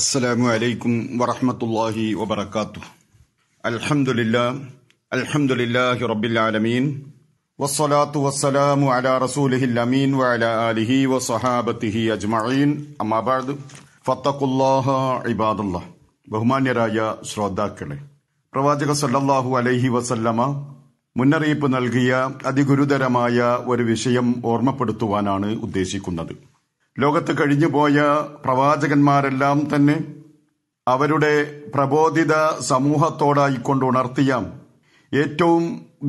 അസ്സലാമു അലൈക്കും വറഹമത്തല്ലാഹി വബർക്കാത്തു അൽഹമുല്ല അൽഹമുല്ലാഹി റബിൻ വസ്സലാത്തു വസ്സലാമു അലാ റസൂലി അമീൻ അലിഹി വസഹാബത്തിഹി അജ്മീൻ അമാബാദ് ഫത്തഖുല്ലാഹ ഇബാദുല്ല ബഹുമാന്യരായ ശ്രോതാക്കളെ പ്രവാചക സല്ലാഹു അലൈഹി വസല്ലമ മുന്നറിയിപ്പ് നൽകിയ അതിഗുരുതരമായ ഒരു വിഷയം ഓർമ്മപ്പെടുത്തുവാനാണ് ഉദ്ദേശിക്കുന്നത് ലോകത്ത് കഴിഞ്ഞുപോയ പ്രവാചകന്മാരെല്ലാം തന്നെ അവരുടെ പ്രബോധിത സമൂഹത്തോടായിക്കൊണ്ട് ഉണർത്തിയ ഏറ്റവും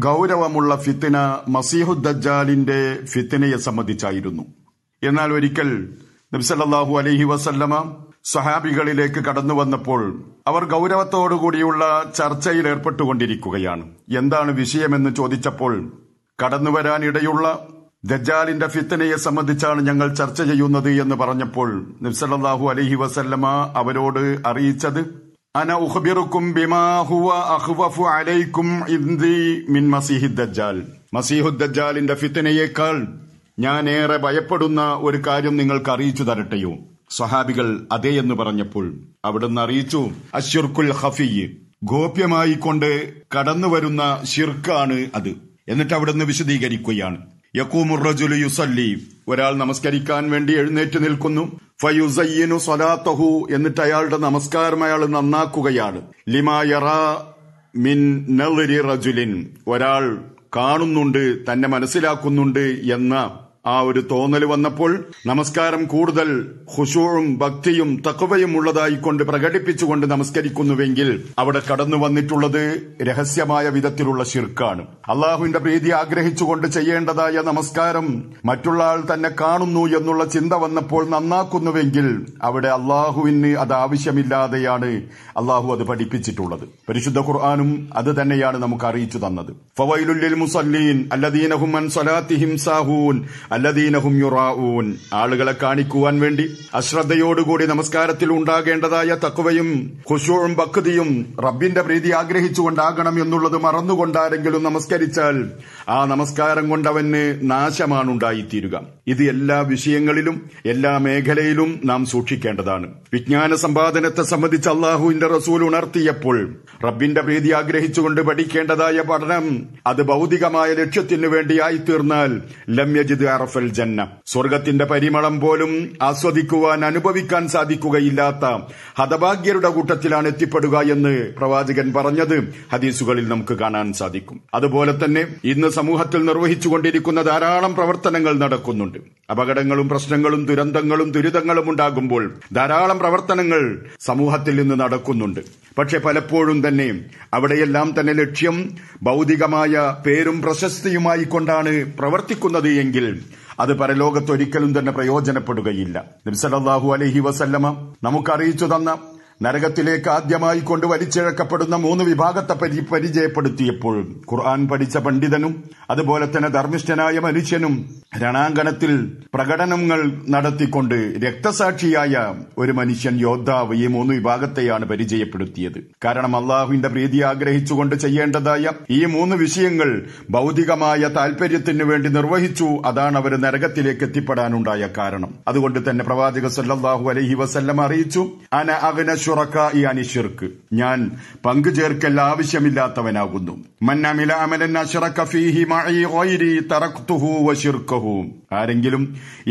ഗൗരവമുള്ള ഫിത്തിന മസീഹുദ്ദാലിന്റെ ഫിത്തിനയെ സംബന്ധിച്ചായിരുന്നു എന്നാൽ ഒരിക്കൽ നബ്സല്ലാഹു അലഹി വസല്ലമ സഹാബികളിലേക്ക് കടന്നു വന്നപ്പോൾ അവർ ഗൌരവത്തോടുകൂടിയുള്ള ചർച്ചയിൽ ഏർപ്പെട്ടുകൊണ്ടിരിക്കുകയാണ് എന്താണ് വിഷയമെന്ന് ചോദിച്ചപ്പോൾ കടന്നുവരാനിടയുള്ള ദജാലിന്റെ ഫിത്തനയെ സംബന്ധിച്ചാണ് ഞങ്ങൾ ചർച്ച ചെയ്യുന്നത് എന്ന് പറഞ്ഞപ്പോൾ നിബ്സലാഹു അലഹി വസല്ലമ അവരോട് അറിയിച്ചത് അന ഉഹ്ബിറുക്കും അലൈക്കും മിൻ മസീഹിദ്ദജാൽ മസീഹുദ്ദജാലിന്റെ ഫിത്തനയേക്കാൾ ഞാൻ ഏറെ ഭയപ്പെടുന്ന ഒരു കാര്യം നിങ്ങൾക്ക് അറിയിച്ചു തരട്ടെയോ സ്വഹാബികൾ അതെ എന്ന് പറഞ്ഞപ്പോൾ അവിടുന്ന് അറിയിച്ചു അഷുർക്കുൽ ഹഫി ഗോപ്യമായിക്കൊണ്ട് കടന്നുവരുന്ന ഷിർക്കാണ് അത് എന്നിട്ട് അവിടുന്ന് വിശദീകരിക്കുകയാണ് യക്കൂമുറജുലു യുസല്ലി ഒരാൾ നമസ്കരിക്കാൻ വേണ്ടി എഴുന്നേറ്റ് നിൽക്കുന്നു ഫയുസയ്യനു സ്വലാത്തഹു എന്നിട്ട് അയാളുടെ നമസ്കാരം അയാൾ നന്നാക്കുകയാണ് ലിമായറിൻ മിൻ ഒരാൾ കാണുന്നുണ്ട് തന്നെ മനസ്സിലാക്കുന്നുണ്ട് എന്ന ആ ഒരു തോന്നൽ വന്നപ്പോൾ നമസ്കാരം കൂടുതൽ ഹുഷൂറും ഭക്തിയും തക്കവയും ഉള്ളതായിക്കൊണ്ട് പ്രകടിപ്പിച്ചുകൊണ്ട് നമസ്കരിക്കുന്നുവെങ്കിൽ അവിടെ കടന്നു വന്നിട്ടുള്ളത് രഹസ്യമായ വിധത്തിലുള്ള ശിർക്കാണ് അള്ളാഹുവിന്റെ പ്രീതി ആഗ്രഹിച്ചുകൊണ്ട് ചെയ്യേണ്ടതായ നമസ്കാരം മറ്റുള്ള ആൾ തന്നെ കാണുന്നു എന്നുള്ള ചിന്ത വന്നപ്പോൾ നന്നാക്കുന്നുവെങ്കിൽ അവിടെ അള്ളാഹുവിന് അത് ആവശ്യമില്ലാതെയാണ് അള്ളാഹു അത് പഠിപ്പിച്ചിട്ടുള്ളത് പരിശുദ്ധ ഖുർആാനും അത് തന്നെയാണ് നമുക്ക് അറിയിച്ചു തന്നത് ഫവൈലുല്ലിൽ മുസല്ലീൻ അല്ലദീനഹും സാഹൂൻ അല്ലദീനഹും യുറാവൂൻ ആളുകളെ കാണിക്കുവാൻ വേണ്ടി അശ്രദ്ധയോടുകൂടി നമസ്കാരത്തിൽ ഉണ്ടാകേണ്ടതായ തക്കവയും ഖുശൂഴും ഭക്തിയും റബ്ബിന്റെ പ്രീതി ആഗ്രഹിച്ചുകൊണ്ടാകണം എന്നുള്ളത് മറന്നുകൊണ്ടാരെങ്കിലും നമസ്കരിച്ചാൽ ആ നമസ്കാരം കൊണ്ടവന് നാശമാണുണ്ടായിത്തീരുക ഇത് എല്ലാ വിഷയങ്ങളിലും എല്ലാ മേഖലയിലും നാം സൂക്ഷിക്കേണ്ടതാണ് വിജ്ഞാന സമ്പാദനത്തെ സംബന്ധിച്ച് അള്ളാഹുവിന്റെ റസൂൽ ഉണർത്തിയപ്പോൾ റബ്ബിന്റെ പ്രീതി ആഗ്രഹിച്ചുകൊണ്ട് പഠിക്കേണ്ടതായ പഠനം അത് ഭൗതികമായ ലക്ഷ്യത്തിനു തീർന്നാൽ ലമ്യജിത് അറഫൽ ജന്ന സ്വർഗത്തിന്റെ പരിമളം പോലും ആസ്വദിക്കുവാൻ അനുഭവിക്കാൻ സാധിക്കുകയില്ലാത്ത ഹതഭാഗ്യരുടെ കൂട്ടത്തിലാണ് എത്തിപ്പെടുക എന്ന് പ്രവാചകൻ പറഞ്ഞത് ഹദീസുകളിൽ നമുക്ക് കാണാൻ സാധിക്കും അതുപോലെ തന്നെ ഇന്ന് സമൂഹത്തിൽ നിർവഹിച്ചുകൊണ്ടിരിക്കുന്ന ധാരാളം പ്രവർത്തനങ്ങൾ നടക്കുന്നുണ്ട് അപകടങ്ങളും പ്രശ്നങ്ങളും ദുരന്തങ്ങളും ദുരിതങ്ങളും ഉണ്ടാകുമ്പോൾ ധാരാളം പ്രവർത്തനങ്ങൾ സമൂഹത്തിൽ നിന്ന് നടക്കുന്നുണ്ട് പക്ഷെ പലപ്പോഴും തന്നെ അവിടെയെല്ലാം തന്നെ ലക്ഷ്യം ഭൗതികമായ പേരും പ്രശസ്തിയുമായി കൊണ്ടാണ് പ്രവർത്തിക്കുന്നത് എങ്കിൽ അത് പരലോകത്ത് ഒരിക്കലും തന്നെ പ്രയോജനപ്പെടുകയില്ല നബ്സലാഹു അലഹി വസല്ലമ നമുക്ക് അറിയിച്ചു തന്ന നരകത്തിലേക്ക് ആദ്യമായി കൊണ്ട് വലിച്ചിഴക്കപ്പെടുന്ന മൂന്ന് വിഭാഗത്തെ പരി പരിചയപ്പെടുത്തിയപ്പോൾ ഖുർആൻ പഠിച്ച പണ്ഡിതനും അതുപോലെ തന്നെ ധർമ്മിഷ്ഠനായ മനുഷ്യനും രണാങ്കണത്തിൽ പ്രകടനങ്ങൾ നടത്തിക്കൊണ്ട് രക്തസാക്ഷിയായ ഒരു മനുഷ്യൻ യോദ്ധാവ് ഈ മൂന്ന് വിഭാഗത്തെയാണ് പരിചയപ്പെടുത്തിയത് കാരണം അള്ളാഹുവിന്റെ പ്രീതി ആഗ്രഹിച്ചുകൊണ്ട് ചെയ്യേണ്ടതായ ഈ മൂന്ന് വിഷയങ്ങൾ ഭൌതികമായ താൽപര്യത്തിനു വേണ്ടി നിർവഹിച്ചു അതാണ് അവർ നരകത്തിലേക്ക് എത്തിപ്പെടാനുണ്ടായ കാരണം അതുകൊണ്ട് തന്നെ പ്രവാചക സല്ലാഹു അലഹി വസല്ലം അറിയിച്ചു അന അവനശ്വ ഷുറക്ക അനിഷിർക്ക് ഞാൻ പങ്കു ചേർക്കൽ ആവശ്യമില്ലാത്തവനാകുന്നു മന്നമില ഫീഹി തറക്തുഹു ആരെങ്കിലും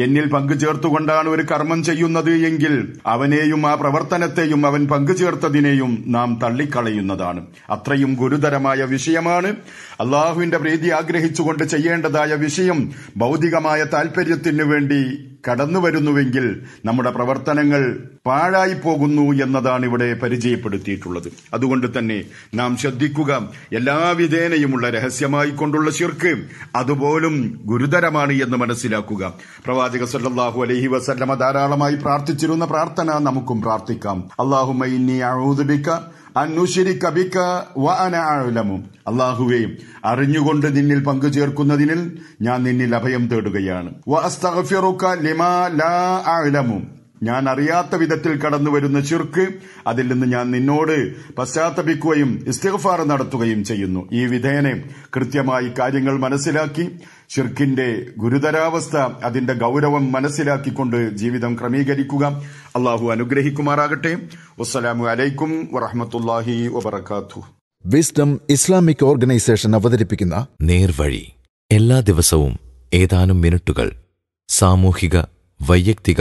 എന്നിൽ പങ്കു ചേർത്തുകൊണ്ടാണ് ഒരു കർമ്മം ചെയ്യുന്നത് എങ്കിൽ അവനെയും ആ പ്രവർത്തനത്തെയും അവൻ പങ്കു ചേർത്തതിനെയും നാം തള്ളിക്കളയുന്നതാണ് അത്രയും ഗുരുതരമായ വിഷയമാണ് അള്ളാഹുവിന്റെ പ്രീതി ആഗ്രഹിച്ചുകൊണ്ട് ചെയ്യേണ്ടതായ വിഷയം ഭൗതികമായ താൽപര്യത്തിനു വേണ്ടി കടന്നു വരുന്നുവെങ്കിൽ നമ്മുടെ പ്രവർത്തനങ്ങൾ പാഴായി പോകുന്നു എന്നതാണ് ഇവിടെ പരിചയപ്പെടുത്തിയിട്ടുള്ളത് അതുകൊണ്ട് തന്നെ നാം ശ്രദ്ധിക്കുക എല്ലാ വിധേനയുമുള്ള രഹസ്യമായി കൊണ്ടുള്ള ശിർക്ക് അതുപോലും ഗുരുതരമാണ് എന്ന് മനസ്സിലാക്കുക പ്രവാചക സല്ലാഹു അലഹി വസല്ലമ ധാരാളമായി പ്രാർത്ഥിച്ചിരുന്ന പ്രാർത്ഥന നമുക്കും പ്രാർത്ഥിക്കാം മൈനി അള്ളാഹുവേയും അറിഞ്ഞുകൊണ്ട് നിന്നിൽ പങ്കു ചേർക്കുന്നതിനിൽ ഞാൻ നിന്നിൽ അഭയം തേടുകയാണ് ലിമാ ലാ ഞാൻ അറിയാത്ത വിധത്തിൽ കടന്നു വരുന്ന ചുർക്ക് അതിൽ നിന്ന് ഞാൻ നിന്നോട് പശ്ചാത്തപിക്കുകയും ഇസ്തിഗ്ഫാർ നടത്തുകയും ചെയ്യുന്നു ഈ വിധേയനെ കൃത്യമായി കാര്യങ്ങൾ മനസ്സിലാക്കി ഷിർക്കിന്റെ ഗുരുതരാവസ്ഥ അതിന്റെ ഗൗരവം മനസ്സിലാക്കിക്കൊണ്ട് ജീവിതം ക്രമീകരിക്കുക അള്ളാഹു അനുഗ്രഹിക്കുമാറാകട്ടെ വസ്സലാമു അലൈക്കും വറഹമത്തല്ലാഹി വബർക്കാത്തു വിസ്ഡം ഇസ്ലാമിക് ഓർഗനൈസേഷൻ അവതരിപ്പിക്കുന്ന നേർവഴി എല്ലാ ദിവസവും ഏതാനും മിനിറ്റുകൾ സാമൂഹിക വൈയക്തിക